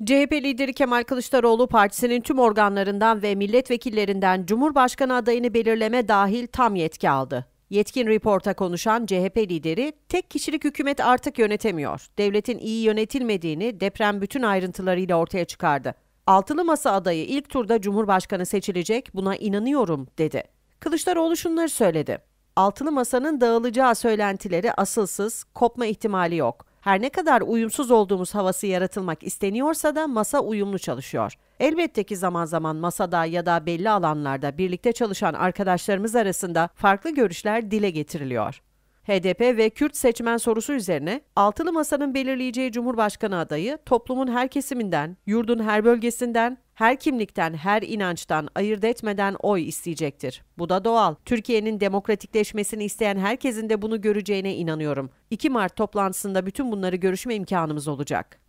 CHP lideri Kemal Kılıçdaroğlu partisinin tüm organlarından ve milletvekillerinden Cumhurbaşkanı adayını belirleme dahil tam yetki aldı. Yetkin Report'a konuşan CHP lideri, tek kişilik hükümet artık yönetemiyor. Devletin iyi yönetilmediğini deprem bütün ayrıntılarıyla ortaya çıkardı. Altılı Masa adayı ilk turda Cumhurbaşkanı seçilecek, buna inanıyorum dedi. Kılıçdaroğlu şunları söyledi. Altılı Masa'nın dağılacağı söylentileri asılsız, kopma ihtimali yok.'' Her ne kadar uyumsuz olduğumuz havası yaratılmak isteniyorsa da masa uyumlu çalışıyor. Elbette ki zaman zaman masada ya da belli alanlarda birlikte çalışan arkadaşlarımız arasında farklı görüşler dile getiriliyor. HDP ve Kürt seçmen sorusu üzerine Altılı Masa'nın belirleyeceği Cumhurbaşkanı adayı toplumun her kesiminden, yurdun her bölgesinden, her kimlikten, her inançtan ayırt etmeden oy isteyecektir. Bu da doğal. Türkiye'nin demokratikleşmesini isteyen herkesin de bunu göreceğine inanıyorum. 2 Mart toplantısında bütün bunları görüşme imkanımız olacak.